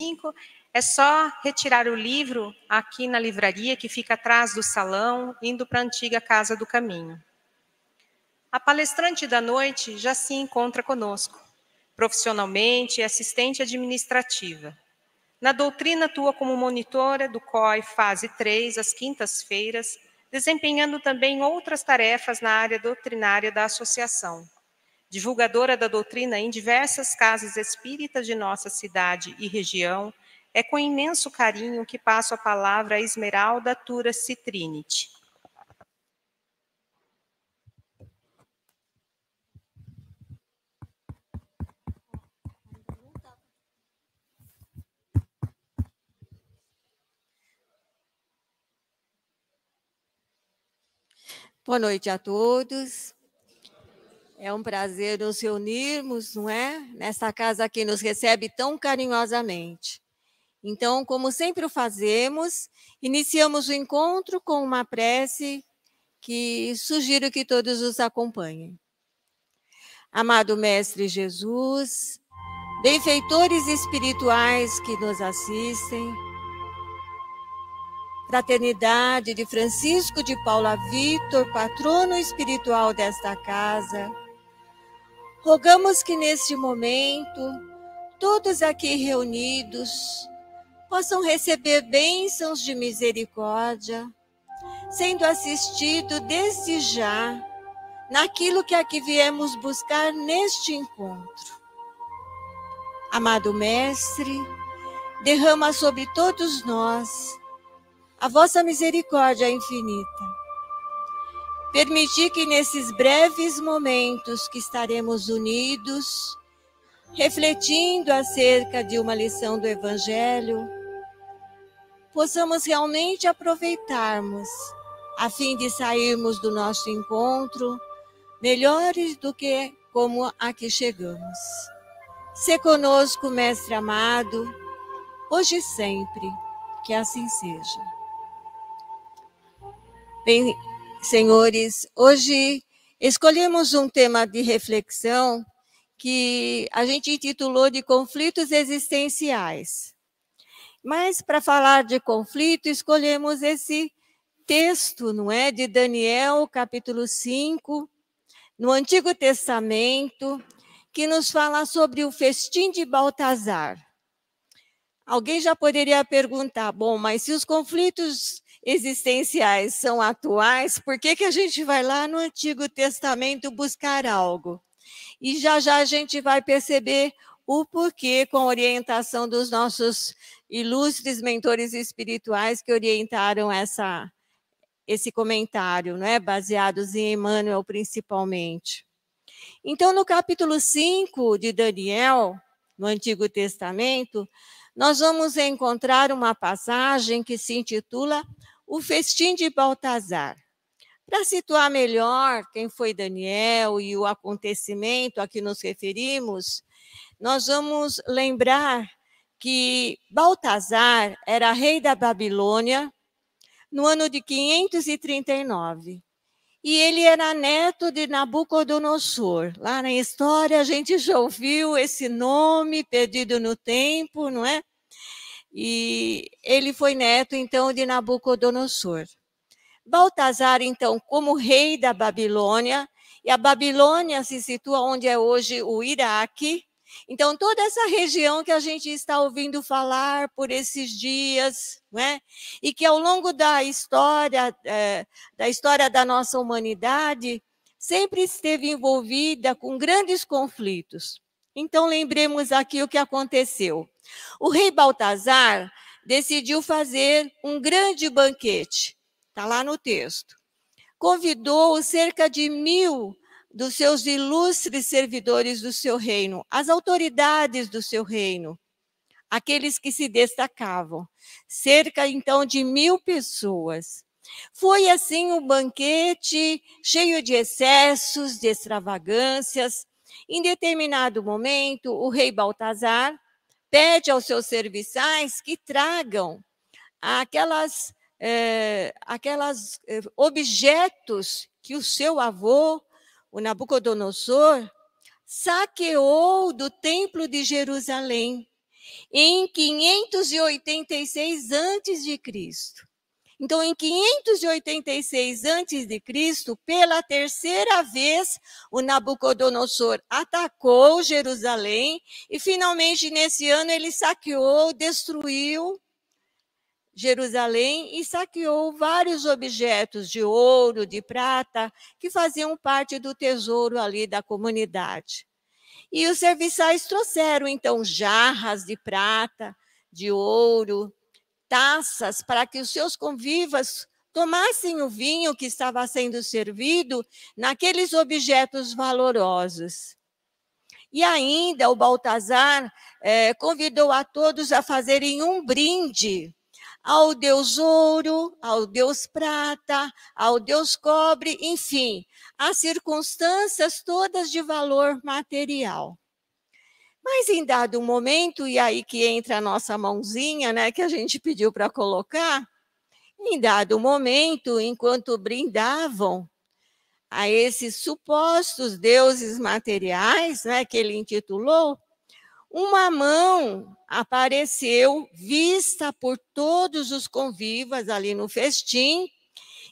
5, é só retirar o livro aqui na livraria, que fica atrás do salão, indo para a antiga Casa do Caminho. A palestrante da noite já se encontra conosco, profissionalmente assistente administrativa. Na doutrina atua como monitora do COI fase 3, às quintas-feiras, desempenhando também outras tarefas na área doutrinária da associação, divulgadora da doutrina em diversas casas espíritas de nossa cidade e região, é com imenso carinho que passo a palavra a Esmeralda Tura Citrinity. Boa noite a todos. É um prazer nos reunirmos, não é? Nesta casa que nos recebe tão carinhosamente. Então, como sempre o fazemos, iniciamos o encontro com uma prece que sugiro que todos os acompanhem. Amado Mestre Jesus, benfeitores espirituais que nos assistem, Fraternidade de Francisco de Paula Vitor, patrono espiritual desta casa, Rogamos que neste momento todos aqui reunidos possam receber bênçãos de misericórdia, sendo assistido desde já naquilo que aqui viemos buscar neste encontro. Amado Mestre, derrama sobre todos nós a vossa misericórdia infinita Permitir que nesses breves momentos que estaremos unidos, refletindo acerca de uma lição do Evangelho, possamos realmente aproveitarmos, a fim de sairmos do nosso encontro melhores do que como aqui chegamos. Se conosco, Mestre amado, hoje e sempre, que assim seja. Bem, senhores, hoje escolhemos um tema de reflexão que a gente intitulou de conflitos existenciais. Mas para falar de conflito, escolhemos esse texto, não é, de Daniel, capítulo 5, no Antigo Testamento, que nos fala sobre o festim de Baltazar. Alguém já poderia perguntar, bom, mas se os conflitos existenciais são atuais, por que, que a gente vai lá no Antigo Testamento buscar algo? E já já a gente vai perceber o porquê com a orientação dos nossos ilustres mentores espirituais que orientaram essa, esse comentário, é, baseados em Emmanuel principalmente. Então, no capítulo 5 de Daniel, no Antigo Testamento, nós vamos encontrar uma passagem que se intitula o festim de Baltazar. Para situar melhor quem foi Daniel e o acontecimento a que nos referimos, nós vamos lembrar que Baltazar era rei da Babilônia no ano de 539. E ele era neto de Nabucodonosor. Lá na história a gente já ouviu esse nome perdido no tempo, não é? e ele foi neto então de Nabucodonosor. Baltazar então como rei da Babilônia e a Babilônia se situa onde é hoje o Iraque. Então toda essa região que a gente está ouvindo falar por esses dias, né? E que ao longo da história é, da história da nossa humanidade sempre esteve envolvida com grandes conflitos. Então, lembremos aqui o que aconteceu. O rei Baltazar decidiu fazer um grande banquete, está lá no texto. Convidou cerca de mil dos seus ilustres servidores do seu reino, as autoridades do seu reino, aqueles que se destacavam, cerca então de mil pessoas. Foi assim um banquete cheio de excessos, de extravagâncias, em determinado momento, o rei Baltazar pede aos seus serviçais que tragam aquelas, é, aquelas é, objetos que o seu avô, o Nabucodonosor, saqueou do templo de Jerusalém em 586 antes de Cristo. Então, em 586 a.C., pela terceira vez, o Nabucodonosor atacou Jerusalém e, finalmente, nesse ano, ele saqueou, destruiu Jerusalém e saqueou vários objetos de ouro, de prata, que faziam parte do tesouro ali da comunidade. E os serviçais trouxeram, então, jarras de prata, de ouro, taças para que os seus convivas tomassem o vinho que estava sendo servido naqueles objetos valorosos. E ainda o Baltazar eh, convidou a todos a fazerem um brinde ao Deus ouro, ao Deus prata, ao Deus cobre, enfim, às circunstâncias todas de valor material. Mas em dado momento, e aí que entra a nossa mãozinha, né, que a gente pediu para colocar, em dado momento, enquanto brindavam a esses supostos deuses materiais, né, que ele intitulou, uma mão apareceu vista por todos os convivas ali no festim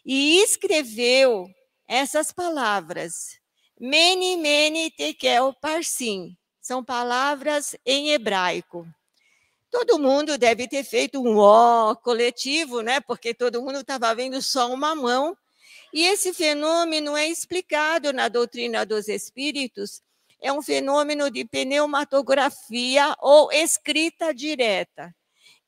e escreveu essas palavras: Mene, mene, tekel, parsim. São palavras em hebraico. Todo mundo deve ter feito um ó coletivo, né? Porque todo mundo estava vendo só uma mão. E esse fenômeno é explicado na doutrina dos espíritos, é um fenômeno de pneumatografia ou escrita direta,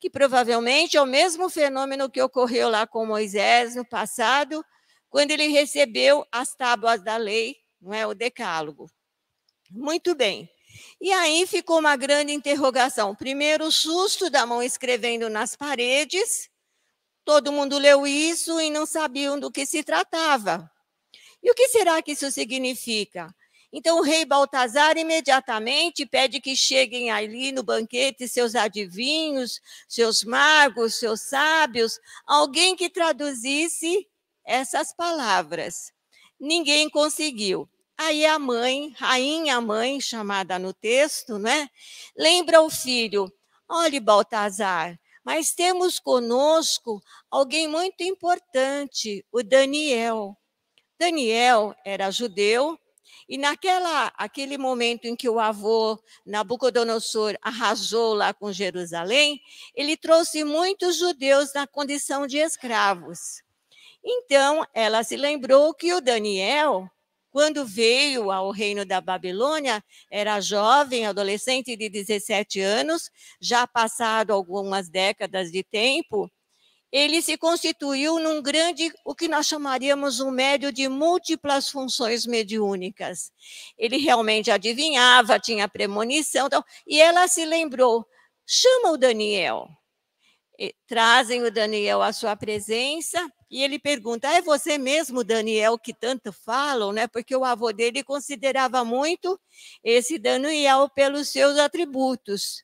que provavelmente é o mesmo fenômeno que ocorreu lá com Moisés no passado, quando ele recebeu as tábuas da lei, não é o decálogo. Muito bem. E aí ficou uma grande interrogação. Primeiro, o susto da mão escrevendo nas paredes. Todo mundo leu isso e não sabiam do que se tratava. E o que será que isso significa? Então, o rei Baltazar imediatamente pede que cheguem ali no banquete seus adivinhos, seus magos, seus sábios, alguém que traduzisse essas palavras. Ninguém conseguiu. Aí a mãe, rainha mãe, chamada no texto, né? Lembra o filho: olhe, Baltazar, mas temos conosco alguém muito importante, o Daniel. Daniel era judeu, e naquela aquele momento em que o avô Nabucodonosor arrasou lá com Jerusalém, ele trouxe muitos judeus na condição de escravos. Então, ela se lembrou que o Daniel quando veio ao reino da Babilônia, era jovem, adolescente de 17 anos, já passado algumas décadas de tempo, ele se constituiu num grande, o que nós chamaríamos um médio de múltiplas funções mediúnicas. Ele realmente adivinhava, tinha premonição, então, e ela se lembrou: chama o Daniel. E, trazem o Daniel à sua presença, e ele pergunta: é você mesmo, Daniel, que tanto falam, né? Porque o avô dele considerava muito esse Daniel pelos seus atributos.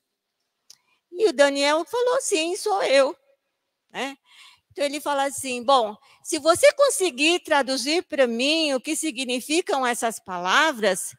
E o Daniel falou: sim, sou eu. Né? Então ele fala assim: bom, se você conseguir traduzir para mim o que significam essas palavras,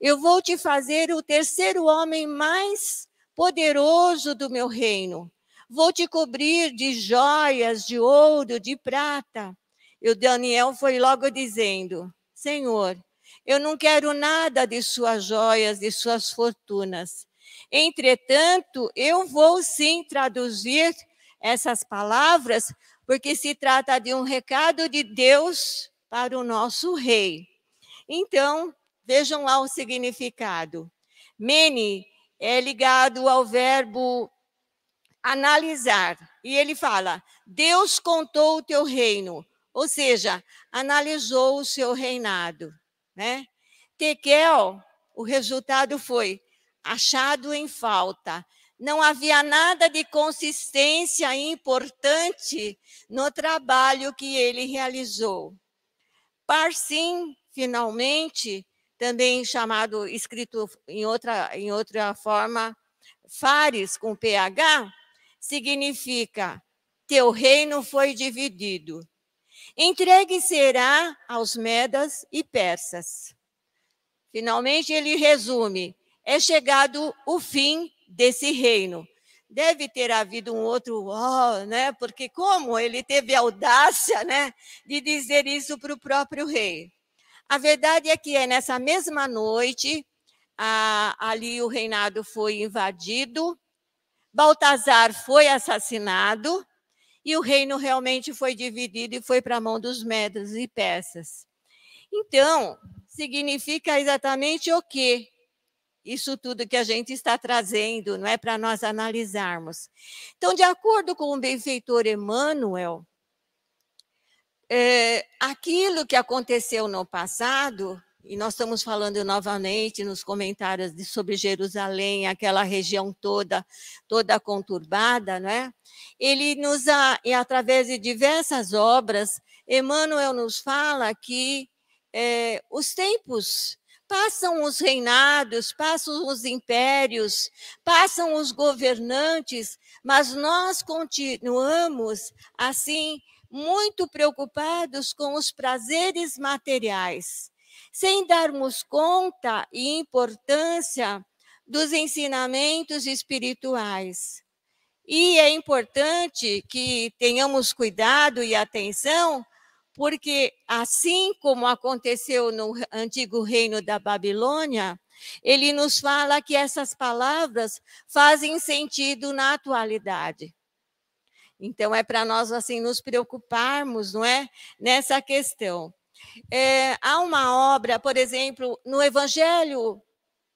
eu vou te fazer o terceiro homem mais poderoso do meu reino. Vou te cobrir de joias, de ouro, de prata. E o Daniel foi logo dizendo: Senhor, eu não quero nada de suas joias, de suas fortunas. Entretanto, eu vou sim traduzir essas palavras, porque se trata de um recado de Deus para o nosso rei. Então, vejam lá o significado. Mene é ligado ao verbo analisar. E ele fala: Deus contou o teu reino, ou seja, analisou o seu reinado. Né? Tequel, o resultado foi achado em falta. Não havia nada de consistência importante no trabalho que ele realizou. Parsim, finalmente, também chamado, escrito em outra, em outra forma, Fares, com PH, significa teu reino foi dividido. Entregue será aos Medas e Persas. Finalmente, ele resume: é chegado o fim desse reino. Deve ter havido um outro, oh, né? Porque como ele teve a audácia, né, de dizer isso para o próprio rei. A verdade é que é nessa mesma noite a, ali o reinado foi invadido Baltazar foi assassinado e o reino realmente foi dividido e foi para a mão dos medos e peças. Então, significa exatamente o quê? Isso tudo que a gente está trazendo, não é para nós analisarmos. Então, de acordo com o benfeitor Emmanuel, é, aquilo que aconteceu no passado e nós estamos falando novamente nos comentários de, sobre Jerusalém, aquela região toda, toda conturbada, não é? Ele nos, a, e através de diversas obras, Emmanuel nos fala que é, os tempos passam os reinados, passam os impérios, passam os governantes, mas nós continuamos assim muito preocupados com os prazeres materiais sem darmos conta e importância dos ensinamentos espirituais. E é importante que tenhamos cuidado e atenção, porque assim como aconteceu no antigo reino da Babilônia, ele nos fala que essas palavras fazem sentido na atualidade. Então é para nós assim nos preocuparmos, não é, nessa questão. É, há uma obra, por exemplo, no Evangelho,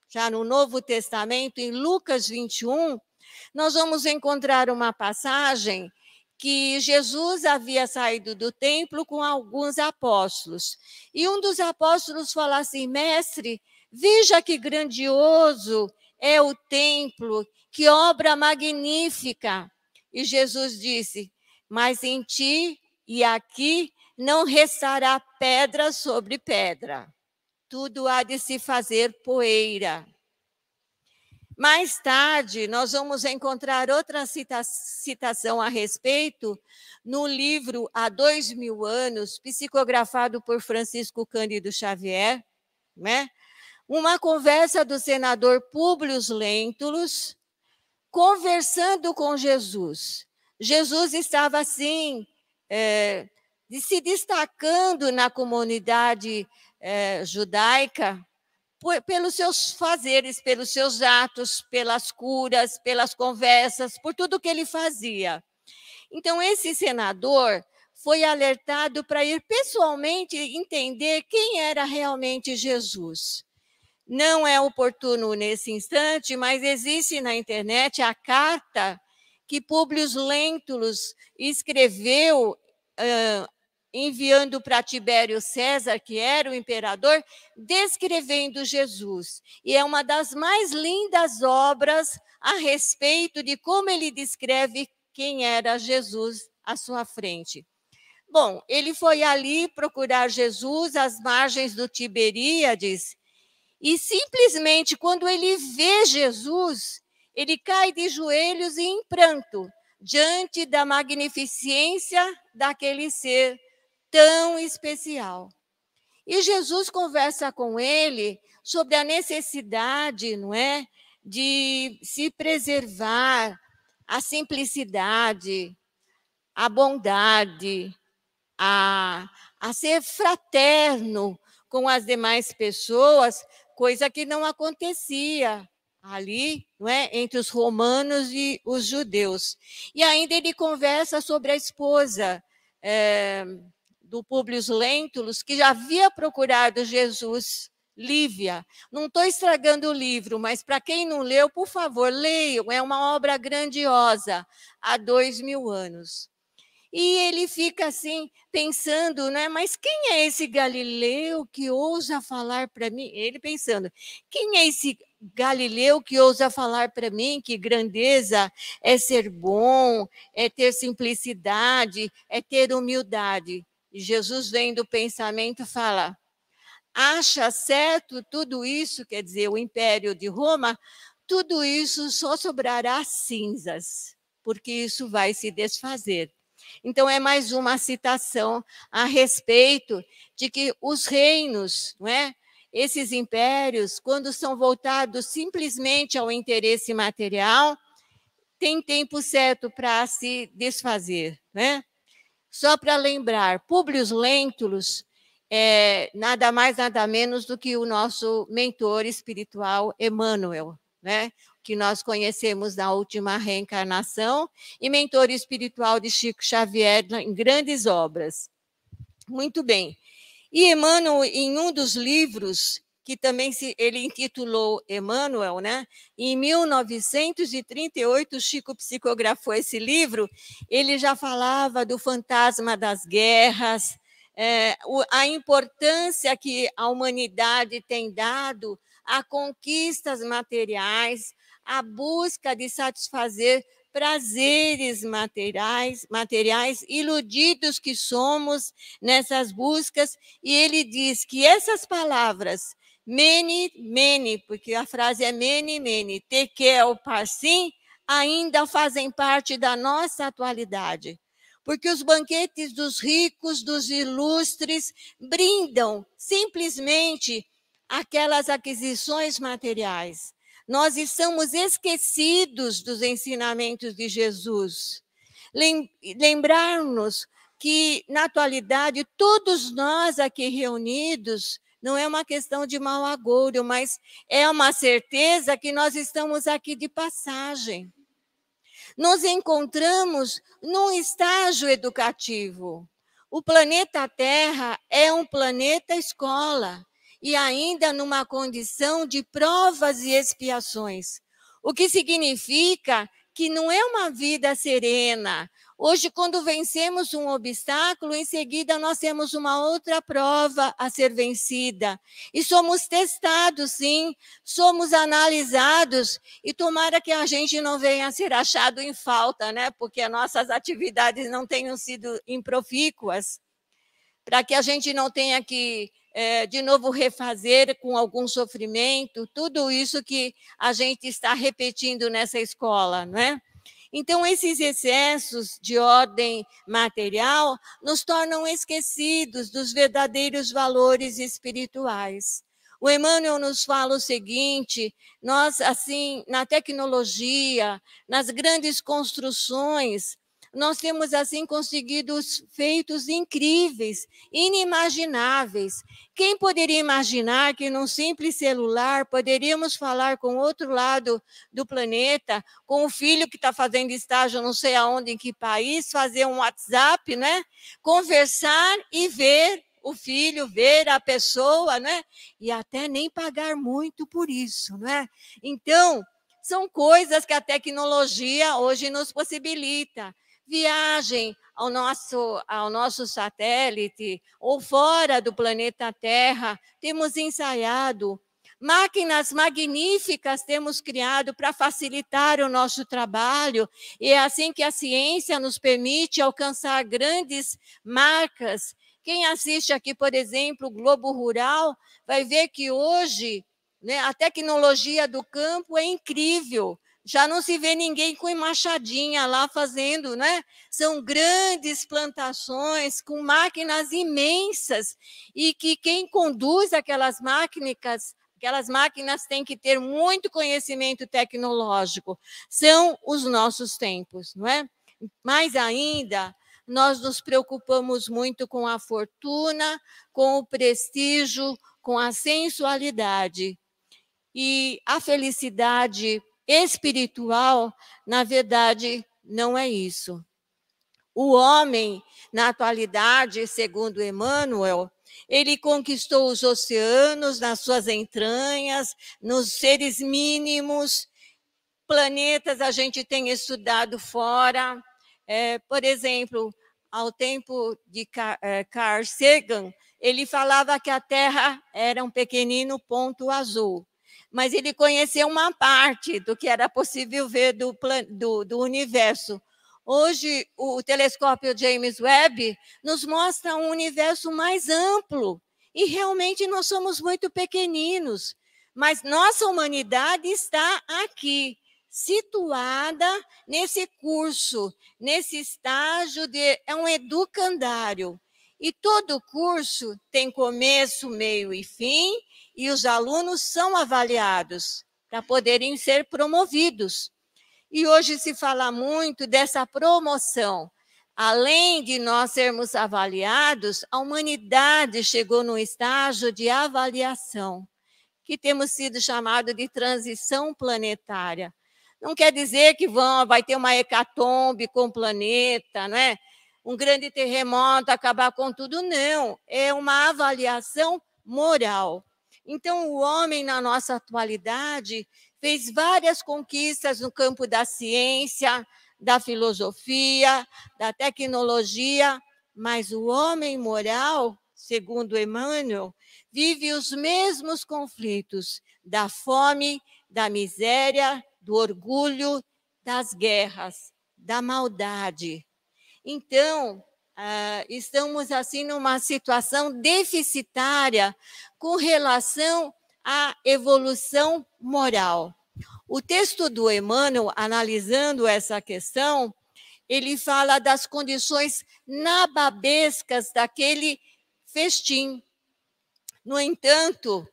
já no Novo Testamento, em Lucas 21, nós vamos encontrar uma passagem que Jesus havia saído do templo com alguns apóstolos. E um dos apóstolos falasse: assim: Mestre, veja que grandioso é o templo, que obra magnífica. E Jesus disse: Mas em ti e aqui não restará pedra sobre pedra. Tudo há de se fazer poeira. Mais tarde, nós vamos encontrar outra cita citação a respeito no livro Há Dois Mil Anos, psicografado por Francisco Cândido Xavier, né? uma conversa do senador Públio Lentulus conversando com Jesus. Jesus estava assim, é, de se destacando na comunidade é, judaica por, pelos seus fazeres, pelos seus atos, pelas curas, pelas conversas, por tudo que ele fazia. Então, esse senador foi alertado para ir pessoalmente entender quem era realmente Jesus. Não é oportuno nesse instante, mas existe na internet a carta que Públio Lentulus escreveu uh, enviando para Tibério César, que era o imperador, descrevendo Jesus. E é uma das mais lindas obras a respeito de como ele descreve quem era Jesus à sua frente. Bom, ele foi ali procurar Jesus às margens do Tiberíades, e simplesmente quando ele vê Jesus, ele cai de joelhos e em pranto diante da magnificência daquele ser tão especial. E Jesus conversa com ele sobre a necessidade, não é, de se preservar a simplicidade, a bondade, a, a ser fraterno com as demais pessoas, coisa que não acontecia ali, não é, entre os romanos e os judeus. E ainda ele conversa sobre a esposa é, do Públio Lentulus, que já havia procurado Jesus, Lívia. Não estou estragando o livro, mas para quem não leu, por favor, leiam. É uma obra grandiosa, há dois mil anos. E ele fica assim, pensando, né? Mas quem é esse Galileu que ousa falar para mim? Ele pensando, quem é esse Galileu que ousa falar para mim que grandeza é ser bom, é ter simplicidade, é ter humildade. E Jesus vem do pensamento fala: acha certo tudo isso, quer dizer, o império de Roma, tudo isso só sobrará cinzas, porque isso vai se desfazer. Então, é mais uma citação a respeito de que os reinos, não é? Esses impérios, quando são voltados simplesmente ao interesse material, têm tempo certo para se desfazer. Né? Só para lembrar, Públio Lentulus é nada mais, nada menos do que o nosso mentor espiritual Emmanuel, né? que nós conhecemos na última reencarnação, e mentor espiritual de Chico Xavier em grandes obras. Muito bem. E Emmanuel, em um dos livros, que também se, ele intitulou Emmanuel, né? Em 1938, Chico psicografou esse livro. Ele já falava do fantasma das guerras, é, o, a importância que a humanidade tem dado a conquistas materiais, a busca de satisfazer prazeres materiais, materiais iludidos que somos nessas buscas, e ele diz que essas palavras mene mene, porque a frase é mene mene, o parsim, ainda fazem parte da nossa atualidade. Porque os banquetes dos ricos, dos ilustres, brindam simplesmente aquelas aquisições materiais nós estamos esquecidos dos ensinamentos de Jesus. Lembrar-nos que, na atualidade, todos nós aqui reunidos, não é uma questão de mau agouro, mas é uma certeza que nós estamos aqui de passagem. Nos encontramos num estágio educativo. O planeta Terra é um planeta escola e ainda numa condição de provas e expiações. O que significa que não é uma vida serena. Hoje, quando vencemos um obstáculo, em seguida nós temos uma outra prova a ser vencida. E somos testados, sim, somos analisados, e tomara que a gente não venha a ser achado em falta, né? Porque nossas atividades não tenham sido improfícuas, para que a gente não tenha que é, de novo refazer com algum sofrimento, tudo isso que a gente está repetindo nessa escola, não é? Então, esses excessos de ordem material nos tornam esquecidos dos verdadeiros valores espirituais. O Emmanuel nos fala o seguinte: nós, assim, na tecnologia, nas grandes construções, nós temos assim conseguido feitos incríveis, inimagináveis. Quem poderia imaginar que num simples celular poderíamos falar com outro lado do planeta, com o filho que está fazendo estágio, não sei aonde, em que país, fazer um WhatsApp, né? Conversar e ver o filho, ver a pessoa, né? E até nem pagar muito por isso, é? Então, são coisas que a tecnologia hoje nos possibilita viagem ao nosso, ao nosso satélite ou fora do planeta Terra, temos ensaiado. Máquinas magníficas temos criado para facilitar o nosso trabalho, e é assim que a ciência nos permite alcançar grandes marcas. Quem assiste aqui, por exemplo, o Globo Rural, vai ver que hoje né, a tecnologia do campo é incrível. Já não se vê ninguém com machadinha lá fazendo, né? São grandes plantações com máquinas imensas e que quem conduz aquelas máquinas, aquelas máquinas têm que ter muito conhecimento tecnológico. São os nossos tempos, não é? Mais ainda, nós nos preocupamos muito com a fortuna, com o prestígio, com a sensualidade. E a felicidade espiritual, na verdade, não é isso. O homem, na atualidade, segundo Emmanuel, ele conquistou os oceanos nas suas entranhas, nos seres mínimos, planetas a gente tem estudado fora. É, por exemplo, ao tempo de é, Carl Sagan, ele falava que a Terra era um pequenino ponto azul mas ele conheceu uma parte do que era possível ver do, do, do universo. Hoje, o telescópio James Webb nos mostra um universo mais amplo e realmente nós somos muito pequeninos, mas nossa humanidade está aqui, situada nesse curso, nesse estágio de é um educandário. E todo curso tem começo, meio e fim, e os alunos são avaliados para poderem ser promovidos. E hoje se fala muito dessa promoção. Além de nós sermos avaliados, a humanidade chegou num estágio de avaliação, que temos sido chamado de transição planetária. Não quer dizer que vão, vai ter uma hecatombe com o planeta, né? um grande terremoto, acabar com tudo, não. É uma avaliação moral. Então, o homem, na nossa atualidade, fez várias conquistas no campo da ciência, da filosofia, da tecnologia, mas o homem moral, segundo Emmanuel, vive os mesmos conflitos da fome, da miséria, do orgulho, das guerras, da maldade. Então, Uh, estamos assim numa situação deficitária com relação à evolução moral. O texto do Emmanuel, analisando essa questão, ele fala das condições nababescas daquele festim. No entanto,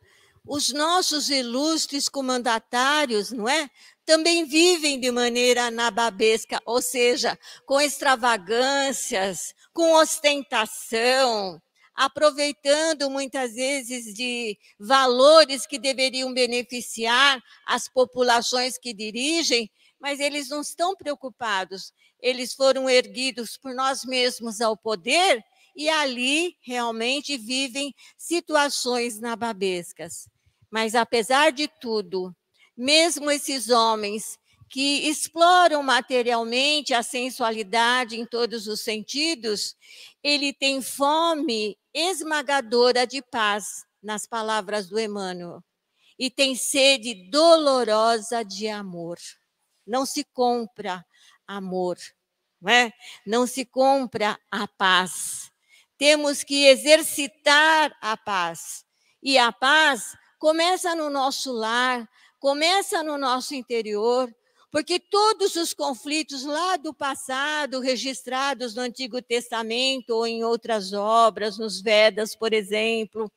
os nossos ilustres comandatários, não é? também vivem de maneira nababesca, ou seja, com extravagâncias, com ostentação, aproveitando muitas vezes de valores que deveriam beneficiar as populações que dirigem, mas eles não estão preocupados. Eles foram erguidos por nós mesmos ao poder e ali realmente vivem situações nababescas. Mas apesar de tudo, mesmo esses homens que exploram materialmente a sensualidade em todos os sentidos, ele tem fome esmagadora de paz, nas palavras do Emmanuel, e tem sede dolorosa de amor. Não se compra amor, não, é? não se compra a paz. Temos que exercitar a paz. E a paz começa no nosso lar, Começa no nosso interior, porque todos os conflitos lá do passado, registrados no Antigo Testamento ou em outras obras, nos Vedas, por exemplo,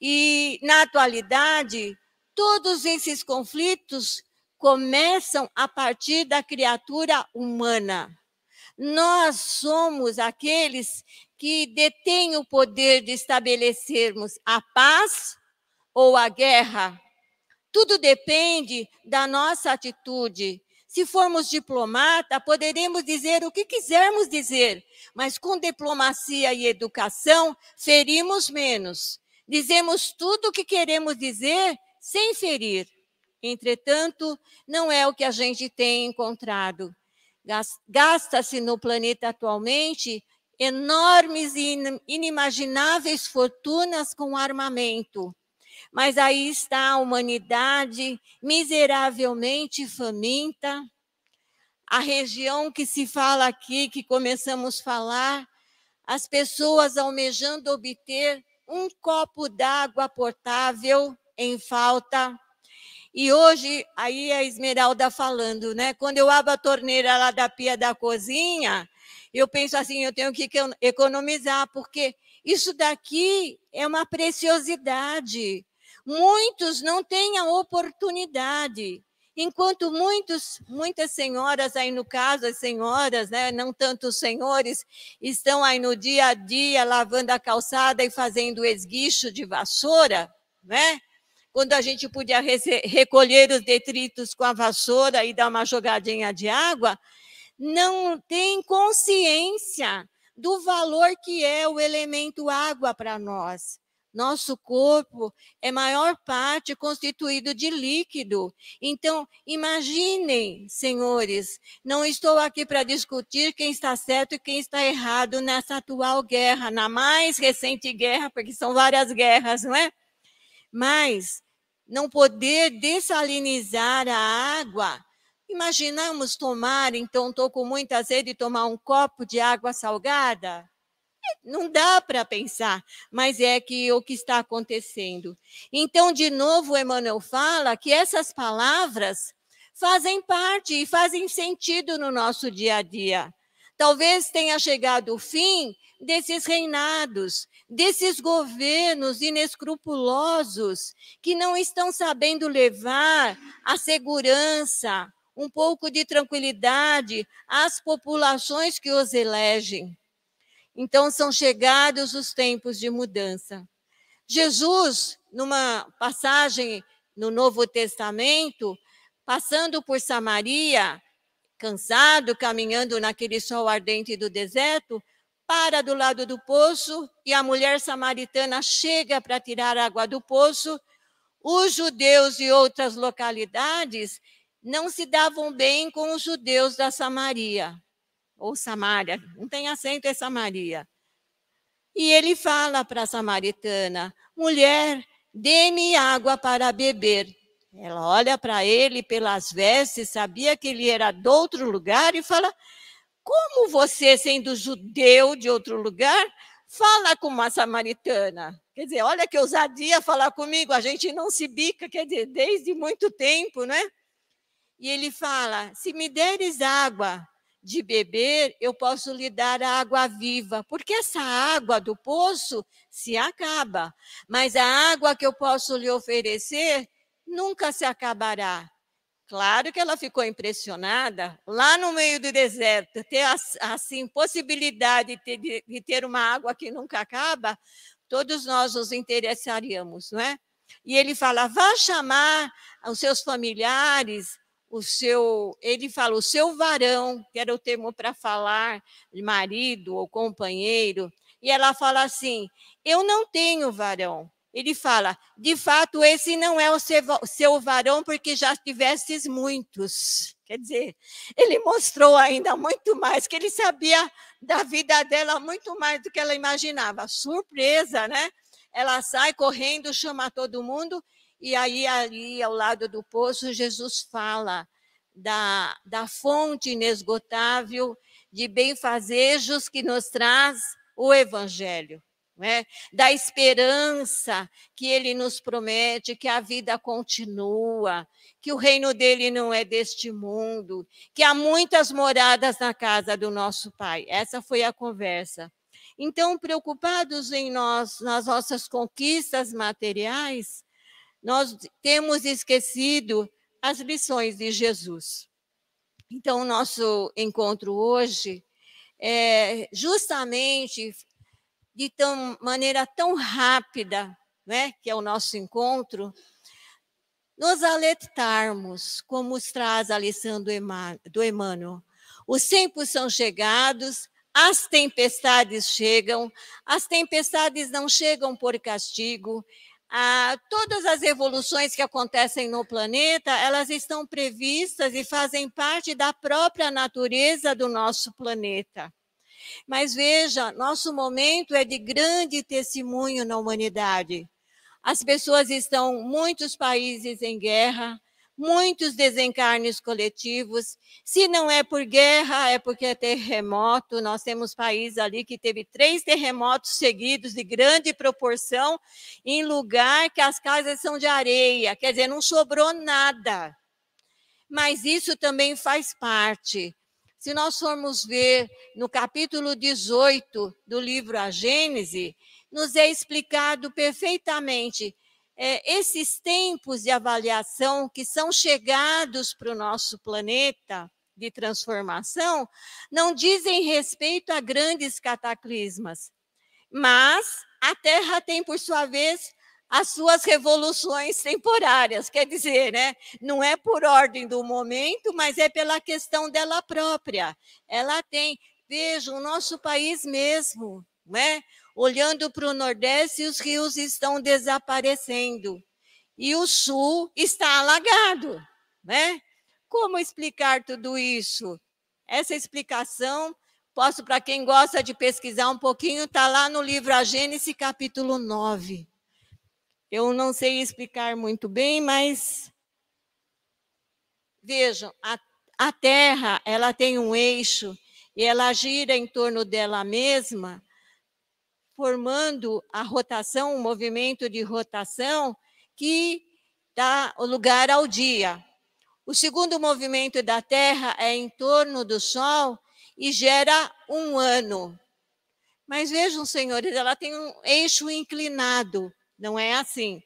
e na atualidade, todos esses conflitos começam a partir da criatura humana. Nós somos aqueles que detêm o poder de estabelecermos a paz ou a guerra tudo depende da nossa atitude. Se formos diplomata, poderemos dizer o que quisermos dizer, mas com diplomacia e educação, ferimos menos. Dizemos tudo o que queremos dizer sem ferir. Entretanto, não é o que a gente tem encontrado. Gasta-se no planeta atualmente enormes e inimagináveis fortunas com armamento, mas aí está a humanidade miseravelmente faminta. A região que se fala aqui, que começamos a falar, as pessoas almejando obter um copo d'água potável em falta. E hoje, aí a Esmeralda falando, né? Quando eu abro a torneira lá da pia da cozinha, eu penso assim, eu tenho que economizar, porque isso daqui é uma preciosidade. Muitos não têm a oportunidade, enquanto muitos, muitas senhoras aí no caso, as senhoras, né, não tanto os senhores, estão aí no dia a dia lavando a calçada e fazendo esguicho de vassoura, né? Quando a gente podia recolher os detritos com a vassoura e dar uma jogadinha de água, não tem consciência do valor que é o elemento água para nós. Nosso corpo é maior parte constituído de líquido. Então, imaginem, senhores, não estou aqui para discutir quem está certo e quem está errado nessa atual guerra, na mais recente guerra, porque são várias guerras, não é? Mas não poder dessalinizar a água. Imaginamos tomar, então estou com muita sede, tomar um copo de água salgada? É, não dá para pensar, mas é que o que está acontecendo. Então, de novo, Emmanuel fala que essas palavras fazem parte e fazem sentido no nosso dia a dia. Talvez tenha chegado o fim desses reinados, desses governos inescrupulosos que não estão sabendo levar a segurança, um pouco de tranquilidade às populações que os elegem. Então são chegados os tempos de mudança. Jesus, numa passagem no Novo Testamento, passando por Samaria, cansado, caminhando naquele sol ardente do deserto, para do lado do poço e a mulher samaritana chega para tirar água do poço. Os judeus de outras localidades não se davam bem com os judeus da Samaria ou Samaria, não tem acento, é Samaria. E ele fala para a samaritana: mulher, dê-me água para beber. Ela olha para ele pelas vestes, sabia que ele era de outro lugar e fala: Como você, sendo judeu de outro lugar, fala com uma samaritana? Quer dizer, olha que ousadia falar comigo, a gente não se bica, quer dizer, desde muito tempo, né? E ele fala: Se me deres água de beber, eu posso lhe dar a água viva, porque essa água do poço se acaba, mas a água que eu posso lhe oferecer nunca se acabará. Claro que ela ficou impressionada, lá no meio do deserto, ter assim possibilidade de ter uma água que nunca acaba, todos nós nos interessaríamos, não é? E ele fala: vá chamar os seus familiares, o seu, ele fala, o seu varão, que era o termo para falar de marido ou companheiro, e ela fala assim: Eu não tenho varão. Ele fala: De fato, esse não é o seu varão, porque já tivestes muitos. Quer dizer, ele mostrou ainda muito mais, que ele sabia da vida dela muito mais do que ela imaginava. Surpresa, né? Ela sai correndo, chama todo mundo e aí, ali ao lado do poço, Jesus fala da, da fonte inesgotável de benfazejos que nos traz o Evangelho. né? da esperança que ele nos promete, que a vida continua, que o reino dele não é deste mundo, que há muitas moradas na casa do nosso Pai. Essa foi a conversa. Então, preocupados em nós, nas nossas conquistas materiais, nós temos esquecido as lições de Jesus. Então, o nosso encontro hoje é justamente de tão, maneira tão rápida, né, que é o nosso encontro, nos alertarmos, como os traz a lição do, Eman do Emmanuel. Os tempos são chegados, as tempestades chegam, as tempestades não chegam por castigo, ah, todas as evoluções que acontecem no planeta, elas estão previstas e fazem parte da própria natureza do nosso planeta. Mas veja, nosso momento é de grande testemunho na humanidade. As pessoas estão, muitos países em guerra, muitos desencarnes coletivos. Se não é por guerra, é porque é terremoto. Nós temos país ali que teve três terremotos seguidos de grande proporção, em lugar que as casas são de areia, quer dizer, não sobrou nada. Mas isso também faz parte. Se nós formos ver no capítulo 18 do livro A Gênese, nos é explicado perfeitamente é, esses tempos de avaliação que são chegados para o nosso planeta de transformação não dizem respeito a grandes cataclismas, mas a Terra tem, por sua vez, as suas revoluções temporárias, quer dizer, né? Não é por ordem do momento, mas é pela questão dela própria. Ela tem, veja, o nosso país mesmo, né? Olhando para o Nordeste, os rios estão desaparecendo e o Sul está alagado, né? Como explicar tudo isso? Essa explicação, posso para quem gosta de pesquisar um pouquinho, está lá no livro A Gênese, capítulo 9. Eu não sei explicar muito bem, mas vejam, a, a Terra, ela tem um eixo e ela gira em torno dela mesma formando a rotação, o movimento de rotação que dá lugar ao dia. O segundo movimento da Terra é em torno do Sol e gera um ano. Mas vejam, senhores, ela tem um eixo inclinado, não é assim?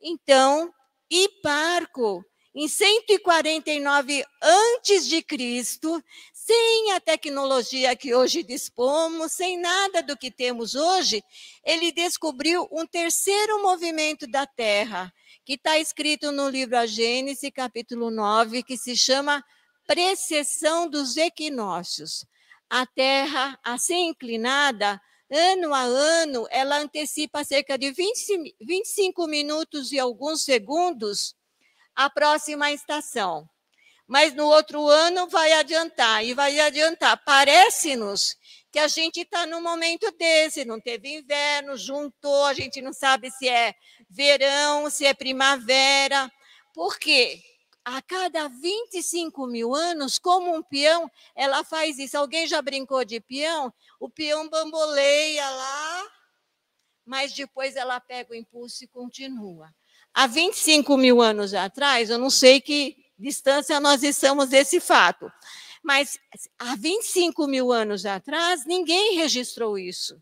Então, Hiparco, em 149 antes de Cristo, sem a tecnologia que hoje dispomos, sem nada do que temos hoje, ele descobriu um terceiro movimento da Terra, que está escrito no livro A Gênese, capítulo 9, que se chama Precessão dos Equinócios. A Terra, assim inclinada, ano a ano, ela antecipa cerca de 20, 25 minutos e alguns segundos a próxima estação mas no outro ano vai adiantar e vai adiantar. Parece-nos que a gente está num momento desse, não teve inverno, juntou, a gente não sabe se é verão, se é primavera. Por quê? A cada 25 mil anos, como um peão, ela faz isso. Alguém já brincou de peão? O peão bamboleia lá, mas depois ela pega o impulso e continua. Há 25 mil anos atrás, eu não sei que distância nós estamos desse fato. Mas há 25 mil anos atrás, ninguém registrou isso.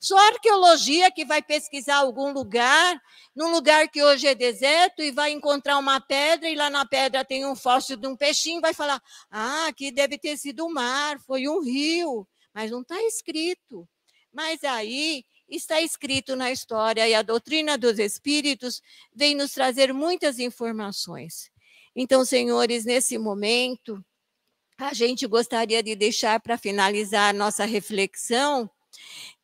Só a arqueologia que vai pesquisar algum lugar, num lugar que hoje é deserto, e vai encontrar uma pedra, e lá na pedra tem um fóssil de um peixinho, vai falar: ah, aqui deve ter sido um mar, foi um rio. Mas não está escrito. Mas aí está escrito na história, e a doutrina dos espíritos vem nos trazer muitas informações. Então, senhores, nesse momento, a gente gostaria de deixar para finalizar nossa reflexão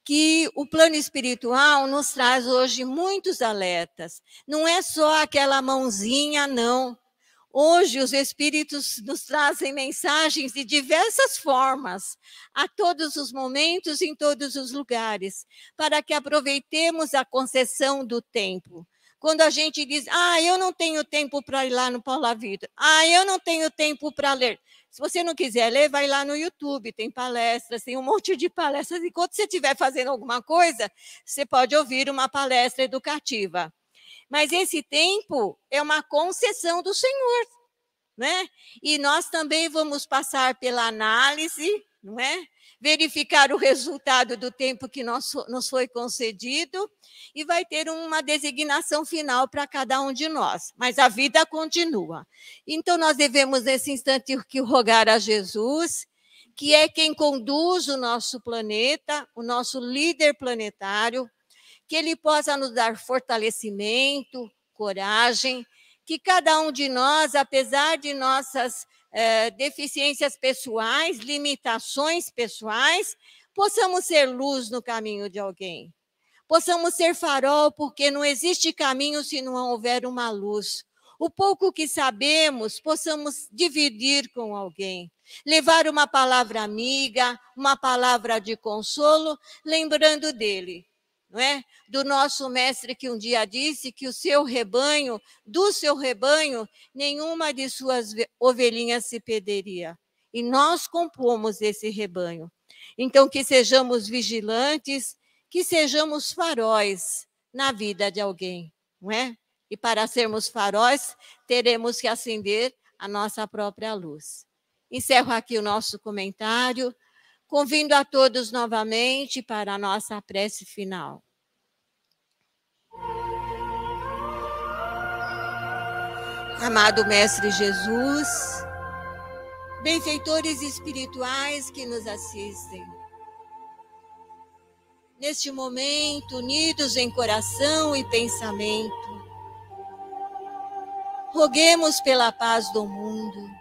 que o plano espiritual nos traz hoje muitos alertas. Não é só aquela mãozinha, não. Hoje os espíritos nos trazem mensagens de diversas formas, a todos os momentos, em todos os lugares, para que aproveitemos a concessão do tempo quando a gente diz, ah, eu não tenho tempo para ir lá no Paula Vitor, ah, eu não tenho tempo para ler. Se você não quiser ler, vai lá no YouTube, tem palestras, tem um monte de palestras. Enquanto você estiver fazendo alguma coisa, você pode ouvir uma palestra educativa. Mas esse tempo é uma concessão do Senhor, né? E nós também vamos passar pela análise, não é? verificar o resultado do tempo que nós, nos foi concedido e vai ter uma designação final para cada um de nós. Mas a vida continua. Então, nós devemos, nesse instante, que rogar a Jesus, que é quem conduz o nosso planeta, o nosso líder planetário, que ele possa nos dar fortalecimento, coragem, que cada um de nós, apesar de nossas é, deficiências pessoais, limitações pessoais, possamos ser luz no caminho de alguém. Possamos ser farol, porque não existe caminho se não houver uma luz. O pouco que sabemos, possamos dividir com alguém. Levar uma palavra amiga, uma palavra de consolo, lembrando dele, não é? Do nosso mestre que um dia disse que o seu rebanho, do seu rebanho, nenhuma de suas ovelhinhas se perderia. E nós compomos esse rebanho. Então que sejamos vigilantes, que sejamos faróis na vida de alguém, não é? E para sermos faróis, teremos que acender a nossa própria luz. Encerro aqui o nosso comentário Convido a todos novamente para a nossa prece final. Amado Mestre Jesus, benfeitores espirituais que nos assistem, neste momento, unidos em coração e pensamento, roguemos pela paz do mundo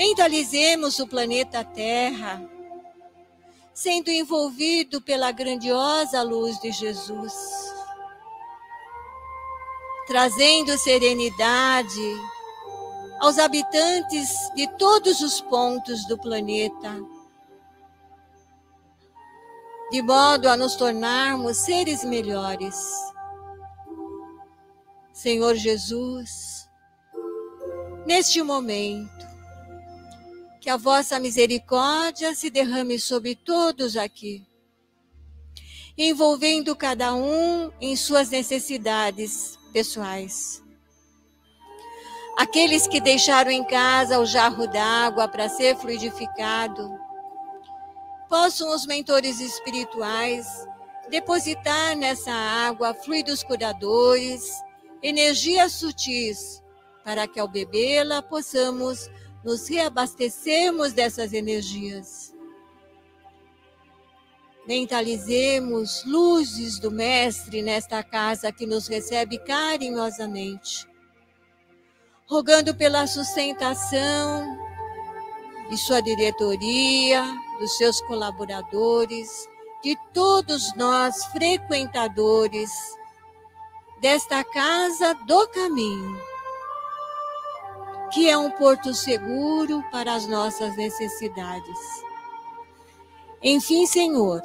mentalizemos o planeta Terra, sendo envolvido pela grandiosa luz de Jesus, trazendo serenidade aos habitantes de todos os pontos do planeta, de modo a nos tornarmos seres melhores. Senhor Jesus, neste momento, que a vossa misericórdia se derrame sobre todos aqui, envolvendo cada um em suas necessidades pessoais. Aqueles que deixaram em casa o jarro d'água para ser fluidificado, possam os mentores espirituais depositar nessa água fluidos curadores, energias sutis, para que ao bebê-la possamos nos reabastecermos dessas energias. Mentalizemos luzes do Mestre nesta casa que nos recebe carinhosamente, rogando pela sustentação de sua diretoria, dos seus colaboradores, de todos nós frequentadores desta casa do caminho que é um porto seguro para as nossas necessidades. Enfim, Senhor,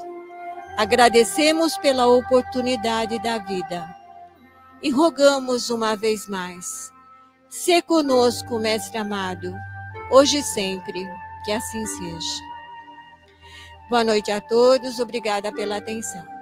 agradecemos pela oportunidade da vida e rogamos uma vez mais, se conosco, Mestre amado, hoje e sempre, que assim seja. Boa noite a todos, obrigada pela atenção.